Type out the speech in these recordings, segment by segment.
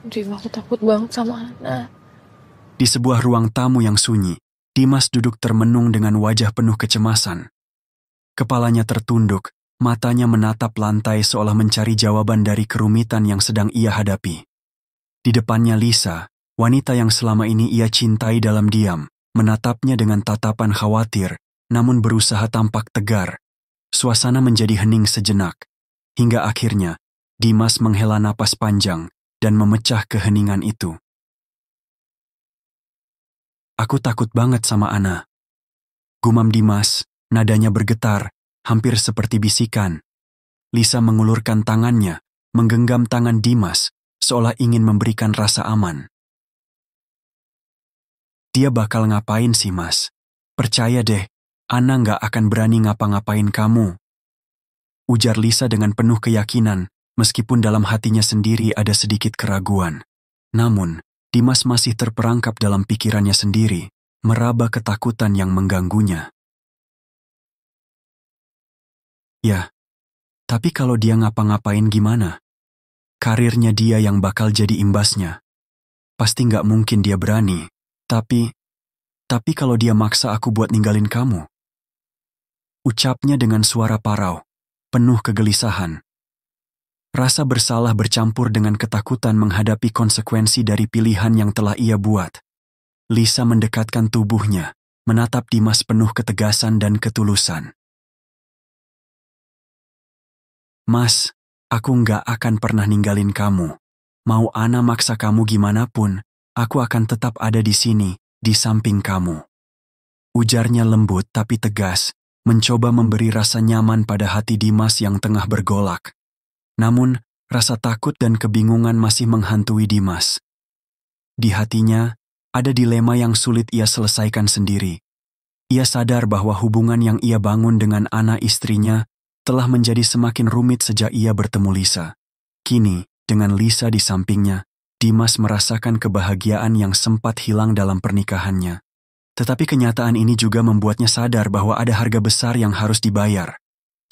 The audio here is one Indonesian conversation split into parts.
Dimas takut banget sama Ana. Di sebuah ruang tamu yang sunyi, Dimas duduk termenung dengan wajah penuh kecemasan. Kepalanya tertunduk, matanya menatap lantai seolah mencari jawaban dari kerumitan yang sedang ia hadapi. Di depannya Lisa, wanita yang selama ini ia cintai dalam diam, menatapnya dengan tatapan khawatir, namun berusaha tampak tegar. Suasana menjadi hening sejenak, hingga akhirnya Dimas menghela napas panjang, dan memecah keheningan itu. Aku takut banget sama Ana. Gumam Dimas, nadanya bergetar, hampir seperti bisikan. Lisa mengulurkan tangannya, menggenggam tangan Dimas, seolah ingin memberikan rasa aman. Dia bakal ngapain sih, Mas? Percaya deh, Ana nggak akan berani ngapa-ngapain kamu. Ujar Lisa dengan penuh keyakinan, Meskipun dalam hatinya sendiri ada sedikit keraguan, namun Dimas masih terperangkap dalam pikirannya sendiri, meraba ketakutan yang mengganggunya. Ya, tapi kalau dia ngapa-ngapain gimana? Karirnya dia yang bakal jadi imbasnya. Pasti nggak mungkin dia berani, tapi... Tapi kalau dia maksa aku buat ninggalin kamu. Ucapnya dengan suara parau, penuh kegelisahan. Rasa bersalah bercampur dengan ketakutan menghadapi konsekuensi dari pilihan yang telah ia buat. Lisa mendekatkan tubuhnya, menatap Dimas penuh ketegasan dan ketulusan. Mas, aku nggak akan pernah ninggalin kamu. Mau Ana maksa kamu gimana pun, aku akan tetap ada di sini, di samping kamu. Ujarnya lembut tapi tegas, mencoba memberi rasa nyaman pada hati Dimas yang tengah bergolak. Namun, rasa takut dan kebingungan masih menghantui Dimas. Di hatinya, ada dilema yang sulit ia selesaikan sendiri. Ia sadar bahwa hubungan yang ia bangun dengan anak istrinya telah menjadi semakin rumit sejak ia bertemu Lisa. Kini, dengan Lisa di sampingnya, Dimas merasakan kebahagiaan yang sempat hilang dalam pernikahannya. Tetapi kenyataan ini juga membuatnya sadar bahwa ada harga besar yang harus dibayar.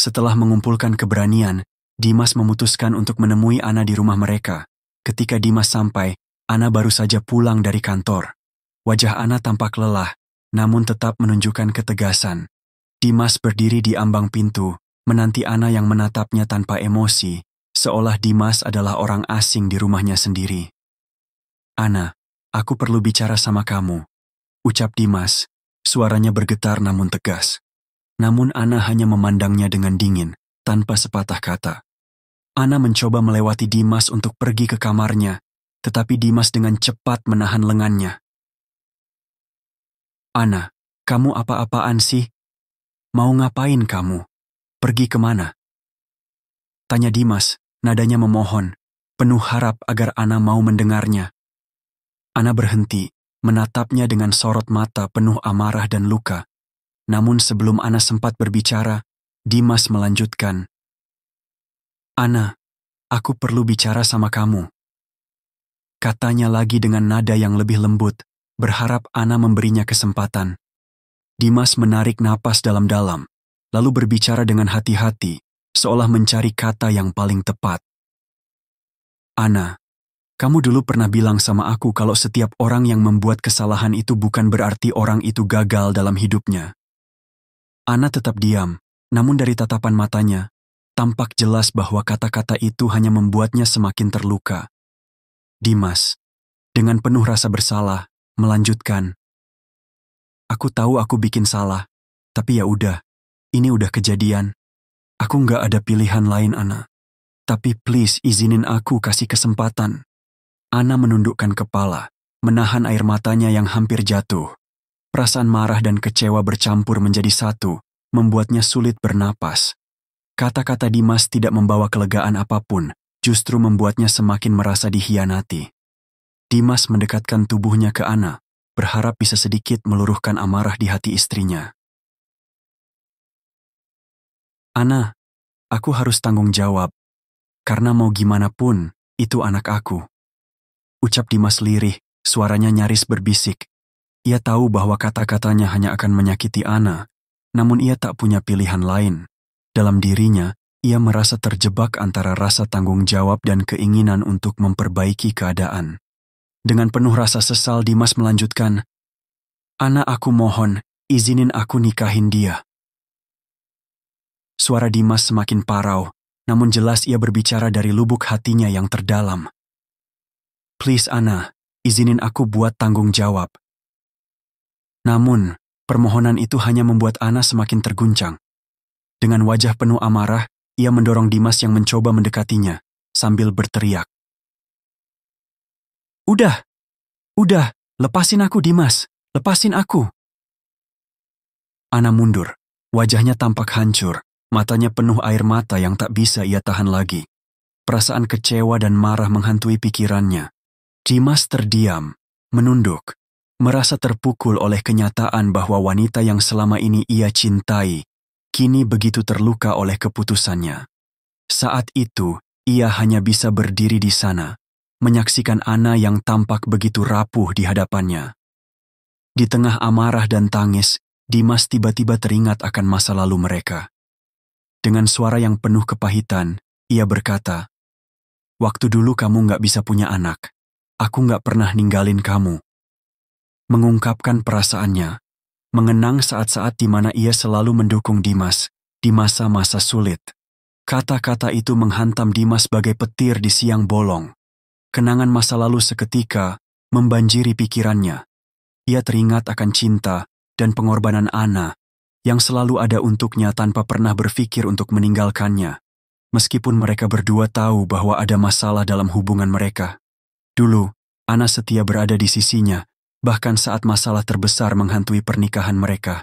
Setelah mengumpulkan keberanian, Dimas memutuskan untuk menemui Ana di rumah mereka. Ketika Dimas sampai, Ana baru saja pulang dari kantor. Wajah Ana tampak lelah, namun tetap menunjukkan ketegasan. Dimas berdiri di ambang pintu, menanti Ana yang menatapnya tanpa emosi, seolah Dimas adalah orang asing di rumahnya sendiri. Ana, aku perlu bicara sama kamu, ucap Dimas. Suaranya bergetar namun tegas. Namun Ana hanya memandangnya dengan dingin, tanpa sepatah kata. Ana mencoba melewati Dimas untuk pergi ke kamarnya, tetapi Dimas dengan cepat menahan lengannya. Ana, kamu apa-apaan sih? Mau ngapain kamu? Pergi kemana? Tanya Dimas, nadanya memohon, penuh harap agar Ana mau mendengarnya. Ana berhenti, menatapnya dengan sorot mata penuh amarah dan luka. Namun sebelum Ana sempat berbicara, Dimas melanjutkan. Ana, aku perlu bicara sama kamu. Katanya lagi dengan nada yang lebih lembut, berharap Ana memberinya kesempatan. Dimas menarik napas dalam-dalam, lalu berbicara dengan hati-hati, seolah mencari kata yang paling tepat. Ana, kamu dulu pernah bilang sama aku kalau setiap orang yang membuat kesalahan itu bukan berarti orang itu gagal dalam hidupnya. Ana tetap diam, namun dari tatapan matanya, Tampak jelas bahwa kata-kata itu hanya membuatnya semakin terluka. Dimas, dengan penuh rasa bersalah, melanjutkan. Aku tahu aku bikin salah, tapi ya udah, ini udah kejadian. Aku nggak ada pilihan lain, Ana. Tapi please izinin aku kasih kesempatan. Ana menundukkan kepala, menahan air matanya yang hampir jatuh. Perasaan marah dan kecewa bercampur menjadi satu, membuatnya sulit bernapas. Kata-kata Dimas tidak membawa kelegaan apapun, justru membuatnya semakin merasa dihianati. Dimas mendekatkan tubuhnya ke Ana, berharap bisa sedikit meluruhkan amarah di hati istrinya. Ana, aku harus tanggung jawab, karena mau gimana pun, itu anak aku. Ucap Dimas lirih, suaranya nyaris berbisik. Ia tahu bahwa kata-katanya hanya akan menyakiti Ana, namun ia tak punya pilihan lain. Dalam dirinya, ia merasa terjebak antara rasa tanggung jawab dan keinginan untuk memperbaiki keadaan. Dengan penuh rasa sesal, Dimas melanjutkan, Ana aku mohon, izinin aku nikahin dia. Suara Dimas semakin parau, namun jelas ia berbicara dari lubuk hatinya yang terdalam. Please Ana, izinin aku buat tanggung jawab. Namun, permohonan itu hanya membuat Ana semakin terguncang. Dengan wajah penuh amarah, ia mendorong Dimas yang mencoba mendekatinya sambil berteriak. Udah, udah, lepasin aku Dimas, lepasin aku. Ana mundur, wajahnya tampak hancur, matanya penuh air mata yang tak bisa ia tahan lagi. Perasaan kecewa dan marah menghantui pikirannya. Dimas terdiam, menunduk, merasa terpukul oleh kenyataan bahwa wanita yang selama ini ia cintai kini begitu terluka oleh keputusannya. Saat itu, ia hanya bisa berdiri di sana, menyaksikan Ana yang tampak begitu rapuh di hadapannya. Di tengah amarah dan tangis, Dimas tiba-tiba teringat akan masa lalu mereka. Dengan suara yang penuh kepahitan, ia berkata, Waktu dulu kamu nggak bisa punya anak. Aku nggak pernah ninggalin kamu. Mengungkapkan perasaannya, mengenang saat-saat di mana ia selalu mendukung Dimas di masa-masa sulit. Kata-kata itu menghantam Dimas sebagai petir di siang bolong. Kenangan masa lalu seketika membanjiri pikirannya. Ia teringat akan cinta dan pengorbanan Ana yang selalu ada untuknya tanpa pernah berpikir untuk meninggalkannya. Meskipun mereka berdua tahu bahwa ada masalah dalam hubungan mereka. Dulu, Ana setia berada di sisinya Bahkan saat masalah terbesar menghantui pernikahan mereka,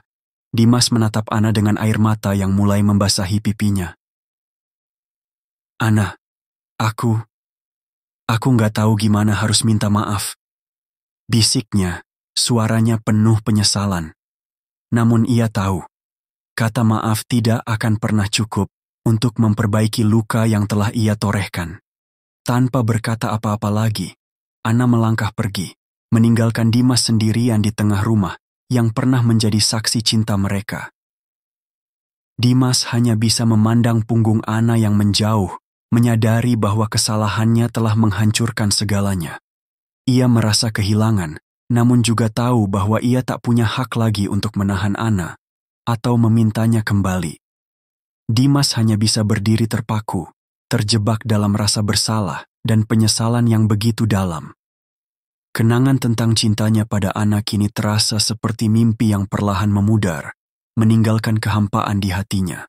Dimas menatap Ana dengan air mata yang mulai membasahi pipinya. Ana, aku... Aku nggak tahu gimana harus minta maaf. Bisiknya, suaranya penuh penyesalan. Namun ia tahu, kata maaf tidak akan pernah cukup untuk memperbaiki luka yang telah ia torehkan. Tanpa berkata apa-apa lagi, Ana melangkah pergi meninggalkan Dimas sendirian di tengah rumah yang pernah menjadi saksi cinta mereka. Dimas hanya bisa memandang punggung Ana yang menjauh, menyadari bahwa kesalahannya telah menghancurkan segalanya. Ia merasa kehilangan, namun juga tahu bahwa ia tak punya hak lagi untuk menahan Ana atau memintanya kembali. Dimas hanya bisa berdiri terpaku, terjebak dalam rasa bersalah dan penyesalan yang begitu dalam. Kenangan tentang cintanya pada anak kini terasa seperti mimpi yang perlahan memudar, meninggalkan kehampaan di hatinya.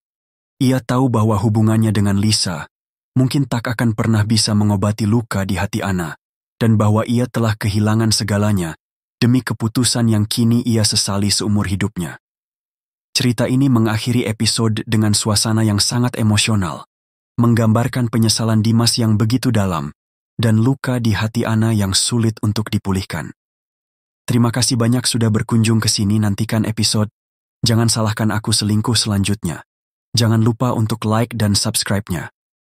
Ia tahu bahwa hubungannya dengan Lisa mungkin tak akan pernah bisa mengobati luka di hati Ana, dan bahwa ia telah kehilangan segalanya demi keputusan yang kini ia sesali seumur hidupnya. Cerita ini mengakhiri episode dengan suasana yang sangat emosional, menggambarkan penyesalan Dimas yang begitu dalam dan luka di hati Ana yang sulit untuk dipulihkan. Terima kasih banyak sudah berkunjung ke sini nantikan episode Jangan Salahkan Aku Selingkuh selanjutnya. Jangan lupa untuk like dan subscribe-nya.